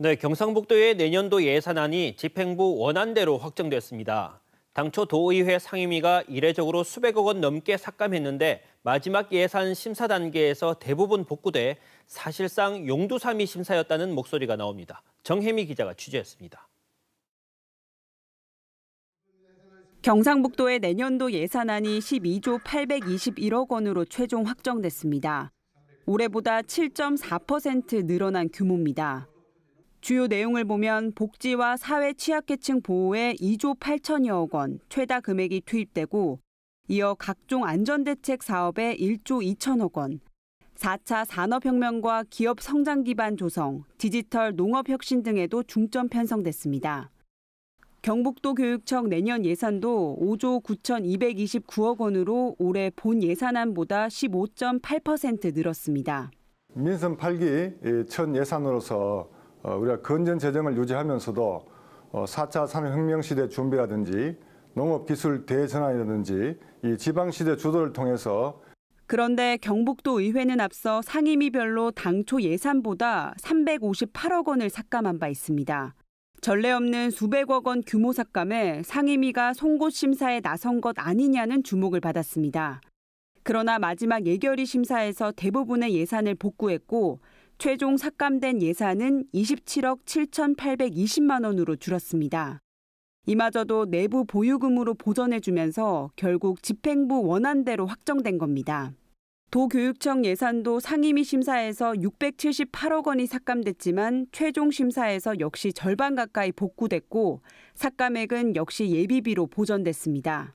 네, 경상북도의 내년도 예산안이 집행부 원안대로 확정됐습니다. 당초 도의회 상임위가 이례적으로 수백억 원 넘게 삭감했는데 마지막 예산 심사 단계에서 대부분 복구돼 사실상 용두삼이 심사였다는 목소리가 나옵니다. 정혜미 기자가 취재했습니다. 경상북도의 내년도 예산안이 12조 821억 원으로 최종 확정됐습니다. 올해보다 7.4% 늘어난 규모입니다. 주요 내용을 보면 복지와 사회 취약계층 보호에 2조 8천여억 원 최다 금액이 투입되고 이어 각종 안전대책 사업에 1조 2천억 원, 4차 산업혁명과 기업 성장 기반 조성, 디지털 농업 혁신 등에도 중점 편성됐습니다. 경북도 교육청 내년 예산도 5조 9,229억 원으로 올해 본 예산안보다 15.8% 늘었습니다. 민선 8기 천 예, 예산으로서 어, 우리가 건전 재정을 유지하면서도 4차 어, 산업혁명 시대 준비라든지 농업기술 대전환이라든지 이 지방시대 주도를 통해서 그런데 경북도 의회는 앞서 상임위별로 당초 예산보다 358억 원을 삭감한 바 있습니다. 전례 없는 수백억 원 규모 삭감에 상임위가 송곳 심사에 나선 것 아니냐는 주목을 받았습니다. 그러나 마지막 예결위 심사에서 대부분의 예산을 복구했고 최종 삭감된 예산은 27억 7,820만 원으로 줄었습니다. 이마저도 내부 보유금으로 보전해주면서 결국 집행부 원안대로 확정된 겁니다. 도교육청 예산도 상임위 심사에서 678억 원이 삭감됐지만 최종 심사에서 역시 절반 가까이 복구됐고 삭감액은 역시 예비비로 보전됐습니다.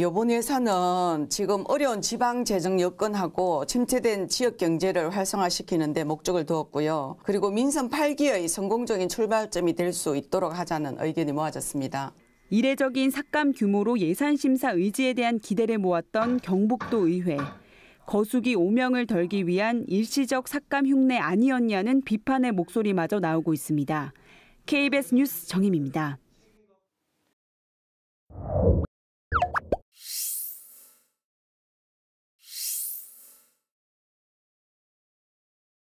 이번 예산은 지금 어려운 지방 재정 여건하고 침체된 지역 경제를 활성화시키는 데 목적을 두었고요. 그리고 민선 8기의 성공적인 출발점이 될 수 있도록 하자는 의견이 모아졌습니다. 이례적인 삭감 규모로 예산 심사 의지에 대한 기대를 모았던 경북도 의회. 거수기 5명을 덜기 위한 일시적 삭감 흉내 아니었냐는 비판의 목소리마저 나오고 있습니다. KBS 뉴스 정임입니다.